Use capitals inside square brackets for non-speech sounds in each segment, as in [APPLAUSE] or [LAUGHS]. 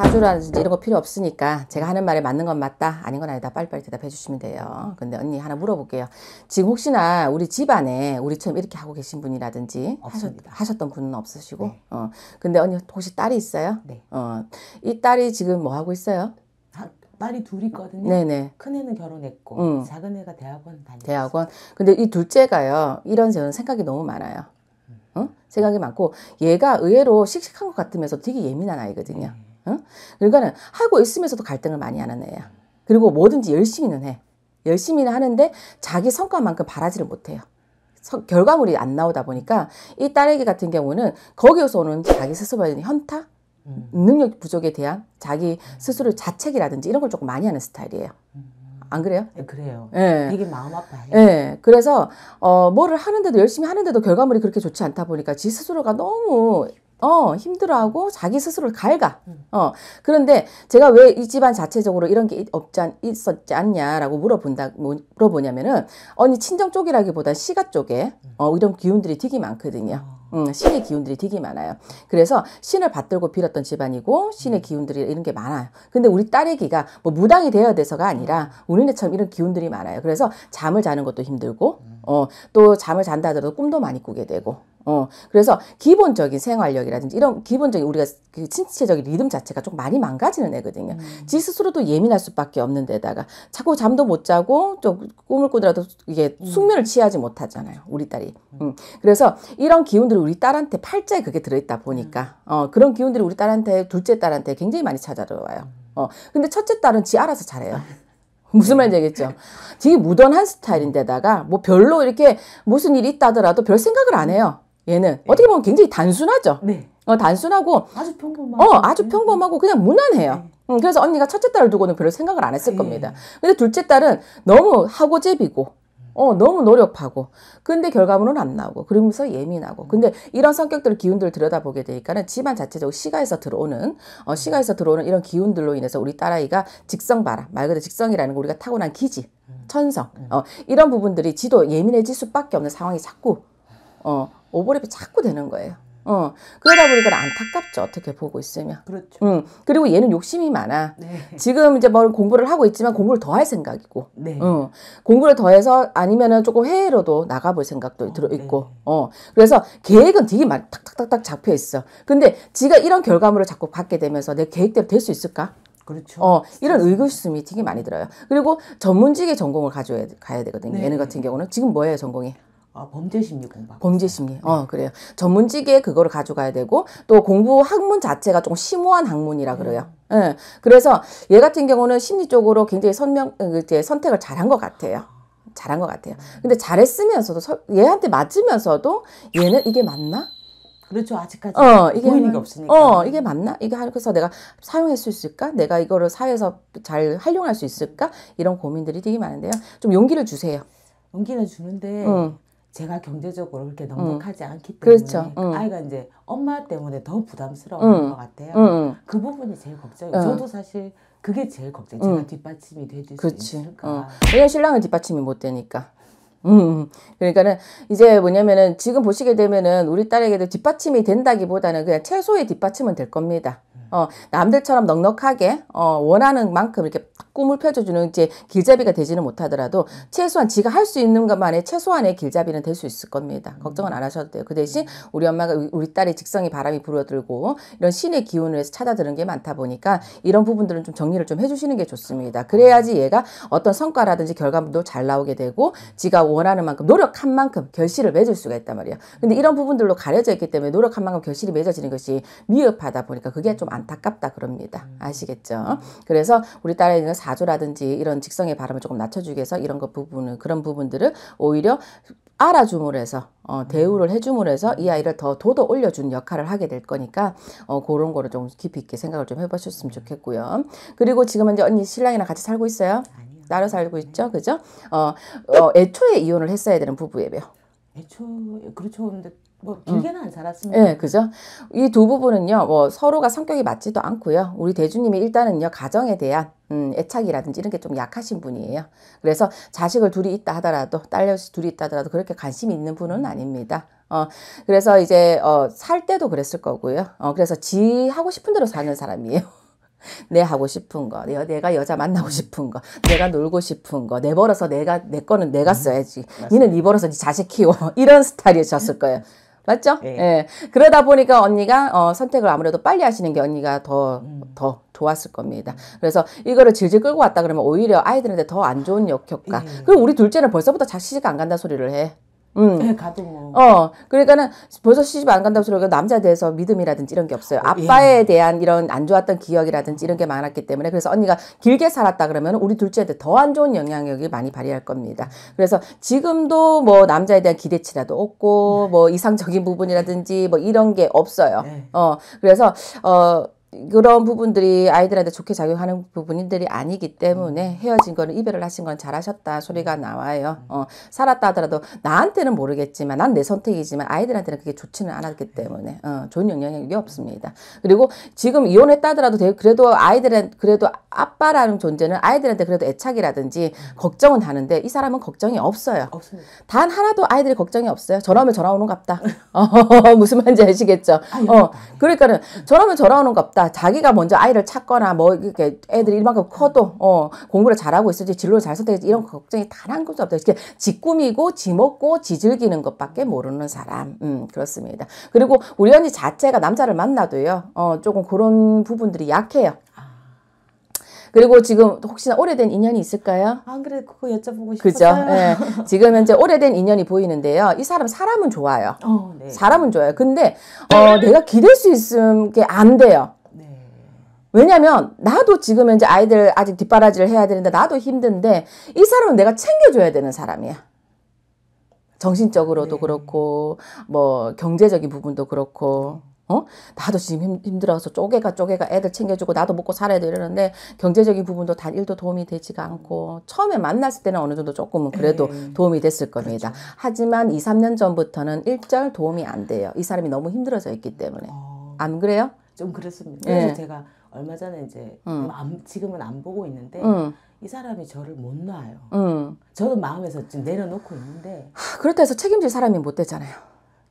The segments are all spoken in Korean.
사주라든지 이런 거 필요 없으니까 제가 하는 말에 맞는 건 맞다 아닌 건 아니다 빨리빨리 대답해 주시면 돼요 근데 언니 하나 물어볼게요 지금 혹시나 우리 집안에 우리처럼 이렇게 하고 계신 분이라든지 없습니다. 하셨, 던 분은 없으시고 네. 어 근데 언니 혹시 딸이 있어요? 네. 어이 딸이 지금 뭐 하고 있어요? 아, 딸이 둘 있거든요. 네네. 큰 애는 결혼했고 음. 작은 애가 대학원 다니고. 대학원. 근데 이 둘째가요 이런 저런 생각이 너무 많아요. 응? 어? 생각이 많고 얘가 의외로 씩씩한 것 같으면서 되게 예민한 아이거든요. 음. 어? 그러니까는 하고 있으면서도 갈등을 많이 하는 애야. 그리고 뭐든지 열심히는 해. 열심히는 하는데 자기 성과만큼 바라지를 못해요. 서, 결과물이 안 나오다 보니까 이딸애기 같은 경우는 거기에서 오는 자기 스스로에 대한 현타, 음. 능력 부족에 대한 자기 음. 스스로 자책이라든지 이런 걸 조금 많이 하는 스타일이에요. 음. 안 그래요? 네, 그래요. 예. 되게 마음 아파요. 예. 그래서 어 뭐를 하는데도 열심히 하는데도 결과물이 그렇게 좋지 않다 보니까 지 스스로가 너무 어, 힘들어하고 자기 스스로를 갈가. 음. 어. 그런데 제가 왜 이 집안 자체적으로 이런 게 없지 않, 있었지 않냐라고 물어본다 뭐, 물어보냐면은 언니 친정 쪽이라기보다 시가 쪽에 음. 어, 이런 기운들이 되게 많거든요. 아. 음, 신의 기운들이 되게 많아요. 그래서 신을 받들고 빌었던 집안이고 신의 음. 기운들이 이런 게 많아요. 근데 우리 딸애기가 뭐 무당이 되어야 돼서가 아니라 우리네처럼 이런 기운들이 많아요. 그래서 잠을 자는 것도 힘들고 어, 또 잠을 잔다 하더라도 꿈도 많이 꾸게 되고 어, 그래서 기본적인 생활력이라든지 이런 기본적인 우리가 그 신체적인 리듬 자체가 좀 많이 망가지는 애거든요. 음. 지 스스로도 예민할 수밖에 없는 데다가 자꾸 잠도 못 자고 좀 꿈을 꾸더라도 이게 음. 숙면을 취하지 못하잖아요. 우리 딸이. 음. 그래서 이런 기운들이 우리 딸한테 팔자에 그게 들어있다 보니까 음. 어, 그런 기운들이 우리 딸한테 둘째 딸한테 굉장히 많이 찾아들어와요. 음. 어, 근데 첫째 딸은 지 알아서 잘해요. 아. [LAUGHS] 무슨 네. 말인지 알겠죠? 되게 무던한 스타일인데다가 뭐 별로 이렇게 무슨 일이 있다더라도 별 생각을 안 해요. 얘는 네. 어떻게 보면 굉장히 단순하죠. 네. 어, 단순하고 아주 평범하고 어, 아주 평범하고 그냥 무난해요. 네. 음, 그래서 언니가 첫째 딸을 두고는 별로 생각을 안 했을 네. 겁니다. 근데 둘째 딸은 너무 하고제비고 어, 너무 노력하고. 근데 결과물은 안 나오고. 그러면서 예민하고. 근데 이런 성격들 기운들을 들여다보게 되니까는 집안 자체적으로 시가에서 들어오는, 어, 시가에서 들어오는 이런 기운들로 인해서 우리 딸아이가 직성 바라말 그대로 직성이라는 거 우리가 타고난 기지 음. 천성. 음. 어, 이런 부분들이 지도 예민해질 수밖에 없는 상황이 자꾸, 어, 오버랩이 자꾸 되는 거예요. 어 그러다 보니까 안타깝죠 어떻게 보고 있으면 그렇죠. 음 그리고 얘는 욕심이 많아. 네. 지금 이제 뭘 공부를 하고 있지만 공부를 더 할 생각이고, 네. 어, 공부를 더해서 아니면은 조금 해외로도 나가볼 생각도 어, 들어 있고, 네. 어 그래서 계획은 되게 막 탁탁탁탁 잡혀 있어. 근데 지가 이런 결과물을 자꾸 받게 되면서 내 계획대로 될 수 있을까? 그렇죠. 어, 이런 의구심이 되게 많이 들어요. 그리고 전문직의 전공을 가져야 가야 되거든요. 네. 얘는 같은 경우는 지금 뭐예요 전공이? 아, 범죄 심리 공부. 범죄 심리. 어, 그래요. 전문직에 그거를 가져가야 되고 또 공부 학문 자체가 좀 심오한 학문이라 네. 그래요. 예. 네. 그래서 얘 같은 경우는 심리 쪽으로 굉장히 선명 어, 선택을 잘한 것 같아요. 잘한 것 같아요. 근데 잘했으면서도 얘한테 맞으면서도 얘는 이게 맞나? 그렇죠. 아직까지 어, 이게 보이는 게 없으니까. 어, 이게 맞나? 이게 그래서 내가 사용할 수 있을까? 내가 이거를 사회에서 잘 활용할 수 있을까? 이런 고민들이 되게 많은데요. 좀 용기를 주세요. 용기를 주는데 음. 제가 경제적으로 그렇게 음. 넉넉하지 응. 않기 때문에 그렇죠. 응. 그 음. 아이가 이제 엄마 때문에 더 부담스러운 응. 음. 것 같아요. 그 부분이 제일 걱정이에요. 저도 사실 그게 제일 걱정. 제가 뒷받침이 돼줄 수 있을까. 왜냐 어. 신랑은 뒷받침이 못 되니까. 음, 그러니까는 이제 뭐냐면은 지금 보시게 되면은 우리 딸에게도 뒷받침이 된다기보다는 그냥 최소의 뒷받침은 될 겁니다. 어, 남들처럼 넉넉하게 어, 원하는 만큼 이렇게 꿈을 펴줘주는 이제 길잡이가 되지는 못하더라도 최소한 지가 할 수 있는 것만의 최소한의 길잡이는 될 수 있을 겁니다. 걱정은 안 하셔도 돼요. 그 대신 우리 엄마가 우리 딸의 직성이 바람이 불어들고 이런 신의 기운을 해서 찾아드는 게 많다 보니까 이런 부분들은 좀 정리를 좀 해주시는 게 좋습니다. 그래야지 얘가 어떤 성과라든지 결과물도 잘 나오게 되고 지가 원하는 만큼 노력한 만큼 결실을 맺을 수가 있단 말이에요. 근데 이런 부분들로 가려져 있기 때문에 노력한 만큼 결실이 맺어지는 것이 미흡하다 보니까 그게 좀안 안타깝다 그럽니다. 음. 아시겠죠? 그래서 우리 딸의 있는 사주라든지 이런 직성의 바람을 조금 낮춰주기 위해서 이런 것부분을 그런 부분들을 오히려 알아줌을 해서 어, 음. 대우를 해줌을 해서 이 아이를 더 돋아 올려준 역할을 하게 될 거니까 어, 그런 거를 좀 깊이 있게 생각을 좀 해보셨으면 좋겠고요. 그리고 지금 이제 언니 신랑이랑 같이 살고 있어요? 따로 살고 있죠, 네. 그죠? 어, 어 애초에 이혼을 했어야 되는 부부예요. 애초 그렇죠. 근데 뭐 길게는 음. 안 살았습니다. 네, 그죠. 이 두부분은요뭐 서로가 성격이 맞지도 않고요. 우리 대주님이 일단은요 가정에 대한 음, 애착이라든지 이런 게 좀 약하신 분이에요. 그래서 자식을 둘이 있다 하더라도 딸 역시 둘이 있다 하더라도 그렇게 관심이 있는 분은 아닙니다. 어, 그래서 이제 어, 살 때도 그랬을 거고요. 어, 그래서 지 하고 싶은 대로 사는 사람이에요. 내 하고 싶은 거, 내가 여자 만나고 싶은 거, 내가 놀고 싶은 거, 내 벌어서 내가 내 거는 내가 음, 써야지. 니는 니는 네 벌어서 네 자식 키워. [LAUGHS] 이런 스타일이셨을 거예요. 맞죠? 예. 예. 그러다 보니까 언니가 어, 선택을 아무래도 빨리 하시는 게 언니가 더더 음. 좋았을 겁니다. 그래서 이거를 질질 끌고 왔다 그러면 오히려 아이들한테 더 안 좋은 역효과. 예. 그리고 우리 둘째는 벌써부터 자식이 안 간다 소리를 해. 음. 네, 가도 뭐. 어, 그러니까는 벌써 시집 안 간다고 그러니 남자에 대해서 믿음이라든지 이런 게 없어요. 어, 예. 아빠에 예. 대한 이런 안 좋았던 기억이라든지 이런 게 많았기 때문에 그래서 언니가 길게 살았다 그러면 우리 둘째한테 더 안 좋은 영향력이 많이 발휘할 겁니다. 그래서 지금도 뭐 남자에 대한 기대치라도 없고 네. 뭐 이상적인 부분이라든지 뭐 이런 게 없어요. 네. 어, 그래서 어, 그런 부분들이 아이들한테 좋게 작용하는 부분들이 아니기 때문에 음. 헤어진 거는 이별을 하신 건 잘하셨다 소리가 음. 나와요. 음. 어, 살았다 하더라도 나한테는 모르겠지만 난 내 선택이지만 아이들한테는 그게 좋지는 않았기 때문에 어, 좋은 영향력이 없습니다. 그리고 지금 이혼했다더라도 하 그래도 아이들은 그래도 아빠라는 존재는 아이들한테 그래도 애착이라든지 걱정은 하는데 이 사람은 걱정이 없어요. 없습니다. 단 하나도 아이들이 걱정이 없어요. 저러면 전화 오는 갑다. 어, 무슨 말인지 아시겠죠? 어, 그러니까는 저러면 전화 오는 갑다. 그러 자기가 먼저 아이를 찾거나 뭐 이렇게 애들이 이만큼 음. 커도 어, 공부를 잘하고 있을지 진로를 잘 선택했지 이런 걱정이 단 한 것도 없다. 이렇게 지꾸미고 지먹고 지즐기는 것밖에 모르는 사람. 음, 그렇습니다. 그리고 우리 언니 자체가 남자를 만나도요. 어, 조금 그런 부분들이 약해요. 아. 그리고 지금 혹시나 오래된 인연이 있을까요? 안 아, 그래 그거 여쭤보고 싶었어요. 그죠? 예. 네. 지금 현재 오래된 인연이 보이는데요. 이 사람 사람은 좋아요. 어, 네. 사람은 좋아요. 근데 어, 네. 내가 기댈 수 있음 게 안 돼요. 왜냐면 나도 지금 이제 아이들 아직 뒷바라지를 해야 되는데 나도 힘든데 이 사람은 내가 챙겨줘야 되는 사람이야. 정신적으로도 네. 그렇고 뭐 경제적인 부분도 그렇고 어? 나도 지금 힘들어서 쪼개가 쪼개가 애들 챙겨주고 나도 먹고 살아야 되는데 경제적인 부분도 단 일도 도움이 되지가 않고 처음에 만났을 때는 어느 정도 조금은 그래도 에 네. 도움이 됐을 겁니다. 그렇죠. 하지만 2, 3년 전부터는 일절 도움이 안 돼요. 이 사람이 너무 힘들어져 있기 때문에. 어... 안 그래요? 좀 그렇습니다. 네. 그래서 네. 제가 얼마 전에 이제 음. 안, 지금은 안 보고 있는데 음. 이 사람이 저를 못 놔요. 음. 저는 마음에서 지금 내려놓고 있는데 하, 그렇다 해서 책임질 사람이 못 되잖아요.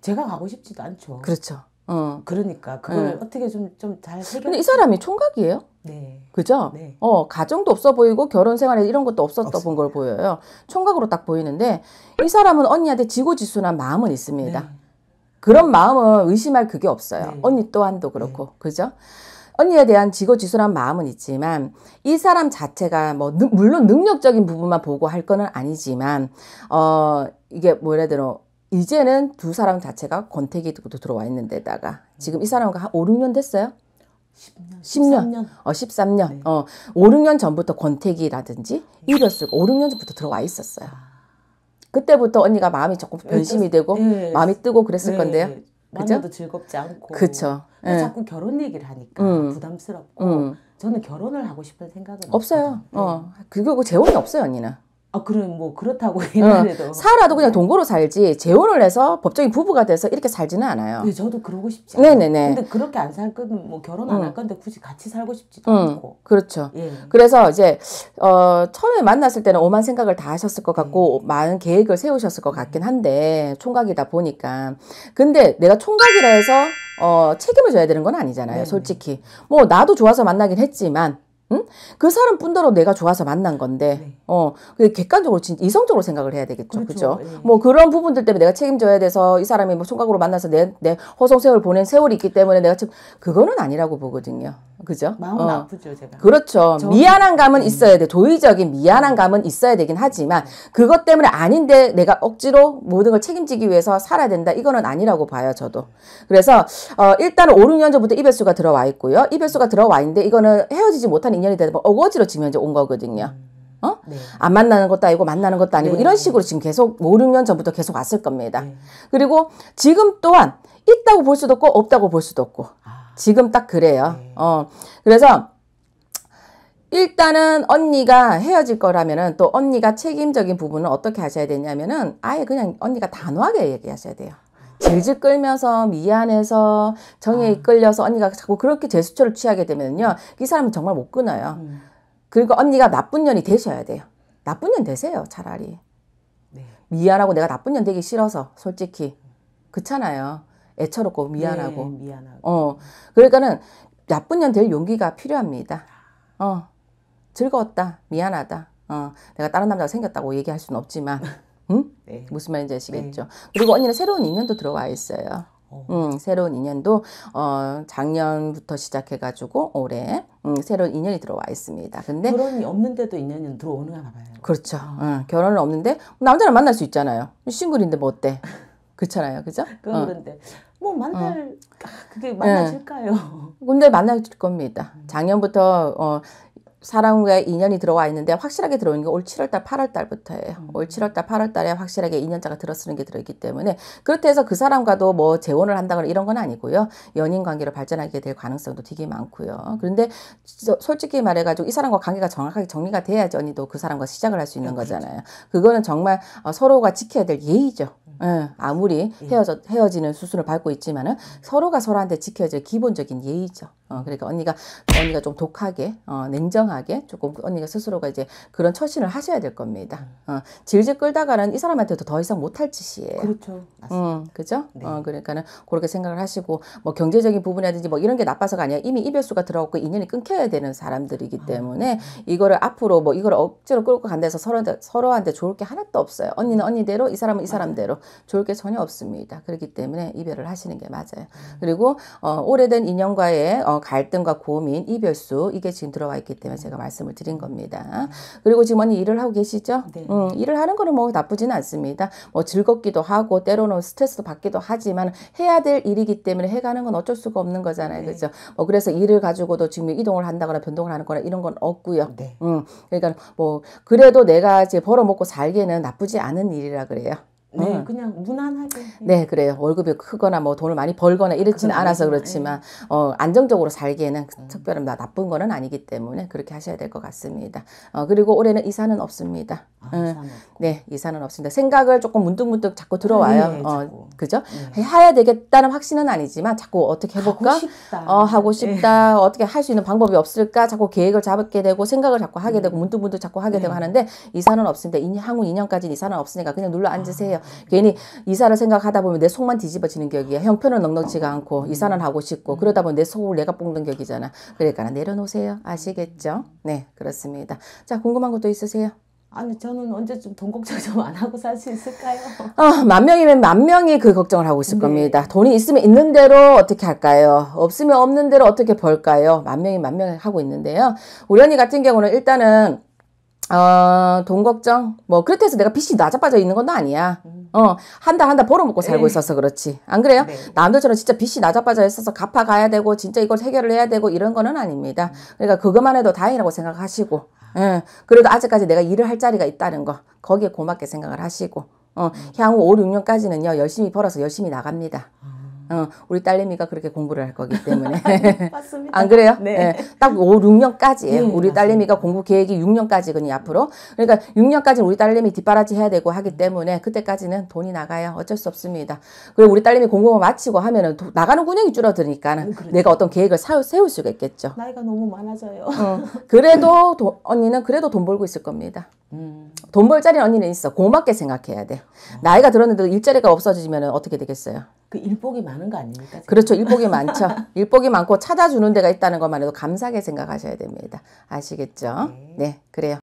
제가 가고 싶지도 않죠. 그렇죠. 어. 그러니까 그걸 네. 어떻게 좀 좀 잘 해결. 근데 이 사람이 총각이에요? 네. 그죠? 네. 어 가정도 없어 보이고 결혼 생활에 이런 것도 없었던 걸 보여요. 총각으로 딱 보이는데 이 사람은 언니한테 지고지순한 마음은 있습니다. 네. 그런 마음은 의심할 그게 없어요. 네. 언니 또한도 그렇고 네. 그죠? 언니에 대한 지고지순한 마음은 있지만 이 사람 자체가 뭐 능, 물론 능력적인 부분만 보고 할 거는 아니지만 어 이게 뭐라 해야 되나 이제는 두 사람 자체가 권태기 도 들어와 있는 데다가 지금 이 음. 사람과 한 5, 6년 됐어요? 10년. 1 3년 어, 13년. 네. 어, 5, 6년 전부터 권태기라든지 이별 쓰고 5, 6년 전부터 들어와 있었어요. 아. 그때부터 언니가 마음이 조금 변심이 되고 네. 마음이 뜨고 그랬을 네. 건데요. 만나도 즐겁지 않고. 그쵸. 네. 자꾸 결혼 얘기를 하니까 음. 부담스럽고. 음. 저는 결혼을 하고 싶은 생각은 없어요. 없거든. 어, 그거 재혼이 없어요, 언니는. 아, 그럼 뭐 그렇다고 옛날에도 어, 살아도 그냥 네. 동거로 살지 재혼을 해서 법적인 부부가 돼서 이렇게 살지는 않아요. 네, 저도 그러고 싶지 않아요. 네네네. 근데 그렇게 안 살 거는 뭐 결혼 안할 음. 건데 굳이 같이 살고 싶지도 음, 않고. 그렇죠. 예. 그래서 이제 어 처음에 만났을 때는 오만 생각을 다 하셨을 것 같고 예. 많은 계획을 세우셨을 것 같긴 한데 총각이다 보니까 근데 내가 총각이라 해서 어 책임을 져야 되는 건 아니잖아요, 네네. 솔직히. 뭐 나도 좋아서 만나긴 했지만 응? 그 사람 뿐더러 내가 좋아서 만난 건데, 네. 어, 근데 객관적으로 진 이성적으로 생각을 해야 되겠죠. 그렇죠. 그죠? 네. 뭐 그런 부분들 때문에 내가 책임져야 돼서 이 사람이 뭐 총각으로 만나서 내, 내 허송세월 보낸 세월이 있기 때문에 내가 지금, 그거는 아니라고 보거든요. 그죠? 마음은 어. 아프죠, 제가. 그렇죠. 저... 미안한 감은 음. 있어야 돼. 도의적인 미안한 감은 있어야 되긴 하지만 그것 때문에 아닌데 내가 억지로 모든 걸 책임지기 위해서 살아야 된다. 이거는 아니라고 봐요, 저도. 그래서 어, 일단 5, 6년 전부터 이별수가 들어와 있고요. 이별수가 들어와 있는데 이거는 헤어지지 못한 인연이 되다 면 어거지로 지금 이제 온 거거든요. 음. 어? 네. 안 만나는 것도 아니고 만나는 것도 아니고 네. 이런 식으로 지금 계속 5, 6년 전부터 계속 왔을 겁니다. 네. 그리고 지금 또한 있다고 볼 수도 없고 없다고 볼 수도 없고 아. 지금 딱 그래요. 네. 어. 그래서 일단은 언니가 헤어질 거라면은 또 언니가 책임적인 부분은 어떻게 하셔야 되냐면은 아예 그냥 언니가 단호하게 얘기하셔야 돼요. 질질 끌면서 미안해서 정에 아. 이끌려서 언니가 자꾸 그렇게 제스처를 취하게 되면요. 이 사람은 정말 못 끊어요. 음. 그리고 언니가 나쁜 년이 되셔야 돼요. 나쁜 년 되세요, 차라리. 네. 미안하고 내가 나쁜 년 되기 싫어서, 솔직히. 그렇잖아요. 애처롭고 미안하고. 네, 미안하고. 어. 그러니까는 나쁜 년 될 용기가 필요합니다. 어. 즐거웠다. 미안하다. 어. 내가 다른 남자가 생겼다고 얘기할 수는 없지만. [LAUGHS] 응? 네. 무슨 말인지 아시겠죠? 네. 그리고 언니는 새로운 인연도 들어와 있어요. 어. 음, 새로운 인연도 어, 작년부터 시작해가지고 올해 음, 새로운 인연이 들어와 있습니다. 근데 결혼이 없는데도 인연이 들어오는가 봐요. 그렇죠. 어. 응, 결혼은 없는데 남자를 만날 수 있잖아요. 싱글인데 뭐 어때? [LAUGHS] 그렇잖아요. 그죠? 어. 그런데 뭐 어. 뭐 만날 어. 그게 네. 만나질까요? 네. 근데 만날 겁니다. 음. 작년부터 어 사람과의 인연이 들어와 있는데 확실하게 들어오는 게 올 7월달, 8월달부터예요. 음. 올 7월달, 8월달에 확실하게 인연자가 들어쓰는 게 들어있기 때문에 그렇다 해서 그 사람과도 뭐 재혼을 한다거나 이런 건 아니고요. 연인 관계로 발전하게 될 가능성도 되게 많고요. 그런데 솔직히 말해가지고 이 사람과 관계가 정확하게 정리가 돼야지 언니도 그 사람과 시작을 할 수 있는 음, 그렇죠. 거잖아요. 그거는 정말 어, 서로가 지켜야 될 예의죠. 음. 예, 아무리 예. 헤어져, 헤어지는 수순을 밟고 있지만은 음. 서로가 서로한테 지켜야 될 기본적인 예의죠. 어, 그러니까 언니가 언니가 좀 독하게 어, 냉정 건강하게 조금 언니가 스스로가 이제 그런 처신을 하셔야 될 겁니다. 어, 질질 끌다가는 이 사람한테도 더 이상 못할 짓이에요. 그렇죠. 음, 그죠? 어, 네. 어, 그러니까는 그렇게 생각을 하시고 뭐 경제적인 부분이라든지 뭐 이런 게 나빠서가 아니라 이미 이별수가 들어갔고 인연이 끊겨야 되는 사람들이기 아, 때문에 아. 이거를 앞으로 뭐 이걸 억지로 끌고 간다 해서 서로 서로한테 좋을 게 하나도 없어요. 언니는 언니대로 이 사람은 이 사람대로 좋을 게 전혀 없습니다. 그렇기 때문에 이별을 하시는 게 맞아요. 음. 그리고 어, 오래된 인연과의 어, 갈등과 고민, 이별수 이게 지금 들어와 있기 때문에 제가 말씀을 드린 겁니다. 그리고 지금 언니 일을 하고 계시죠? 네. 음, 일을 하는 거는 뭐 나쁘지는 않습니다. 뭐 즐겁기도 하고 때로는 스트레스도 받기도 하지만 해야 될 일이기 때문에 해가는 건 어쩔 수가 없는 거잖아요. 네. 그죠뭐 그래서 일을 가지고도 지금 이동을 한다거나 변동을 하는 거나 이런 건 없고요. 네. 음, 그러니까 뭐 그래도 내가 이제 벌어먹고 살기에는 나쁘지 않은 일이라 그래요. 네. 네, 그냥 무난하게. 네, 그래요. 월급이 크거나 뭐 돈을 많이 벌거나 이렇지는 그렇죠, 그렇죠. 않아서 그렇지만 네. 어, 안정적으로 살기에는 그 음. 특별한 뭐 나쁜 거는 아니기 때문에 그렇게 하셔야 될 것 같습니다. 어, 그리고 올해는 이사는 없습니다. 아, 응. 네, 이사는 없습니다. 생각을 조금 문득문득 자꾸 들어와요. 네, 네, 어, 자꾸. 그죠? 네. 해야 되겠다는 확신은 아니지만 자꾸 어떻게 해볼까? 하고 싶다. 어, 하고 네. 싶다. 네. 어떻게 할 수 있는 방법이 없을까? 자꾸 계획을 잡게 되고 생각을 자꾸 하게 음. 되고 문득문득 자꾸 하게 네. 되고 하는데 이사는 없습니다. 이, 향 2년까지는 이사는 없으니까 그냥 눌러 앉으세요. 아, 괜히 이사를 생각하다 보면 내 속만 뒤집어지는 격이야. 형편은 넉넉지가 어, 않고 음. 이사는 하고 싶고 음. 그러다 보면 내 속을 내가 뽑는 격이잖아. 그러니까 내려놓으세요. 아시겠죠? 네, 그렇습니다. 자, 궁금한 것도 있으세요? 아니 저는 언제쯤 돈 걱정 좀 안 하고 살 수 있을까요? 어, 만 명이면 만 명이 그 걱정을 하고 있을 네. 겁니다. 돈이 있으면 있는 대로 어떻게 할까요? 없으면 없는 대로 어떻게 벌까요? 만 명이 만명이 하고 있는데요. 우리 언니 같은 경우는 일단은 어, 돈 걱정? 뭐, 그렇다 해서 내가 빚이 낮아빠져 있는 건 아니야. 음. 어, 한 달 한 달 벌어먹고 살고 에이. 네. 있어서 그렇지. 안 그래요? 네. 남들처럼 진짜 빚이 낮아빠져 있어서 갚아가야 되고, 진짜 이걸 해결을 해야 되고, 이런 거는 아닙니다. 음. 그러니까 그것만 해도 다행이라고 생각하시고, 예, 그래도 아직까지 내가 일을 할 자리가 있다는 거 거기에 고맙게 생각을 하시고 어, 향후 5, 6년까지는요 열심히 벌어서 열심히 나갑니다. 아. 어, 우리 딸내미가 그렇게 공부를 할 거기 때문에. [LAUGHS] 맞습니다. 안 그래요? 네. 네. 딱 5, 6년까지 네, 우리 딸내미가 공부 계획이 6년까지거든 앞으로. 그러니까 6년까지는 우리 딸내미 뒷바라지 해야 되고 하기 때문에 그때까지는 돈이 나가야 어쩔 수 없습니다. 그리고 우리 딸내미 공부만 마치고 하면은 도, 나가는 군역이 줄어드니까 는 네, 음, 그렇죠. 내가 어떤 계획을 사, 세울 수가 있겠죠. 나이가 너무 많아져요. 어, 그래도 도, 언니는 그래도 돈 벌고 있을 겁니다. 음. 돈벌 자리 언니는 있어. 고맙게 생각해야 돼. 어. 나이가 들었는데 일자리가 없어지면 어떻게 되겠어요? 그 일복이 많아 많은 거 아닙니까? 지금? 그렇죠. 일복이 많죠. 일복이 많고 찾아주는 데가 있다는 것만 해도 감사하게 생각하셔야 됩니다. 아시겠죠? 네, 네 그래요.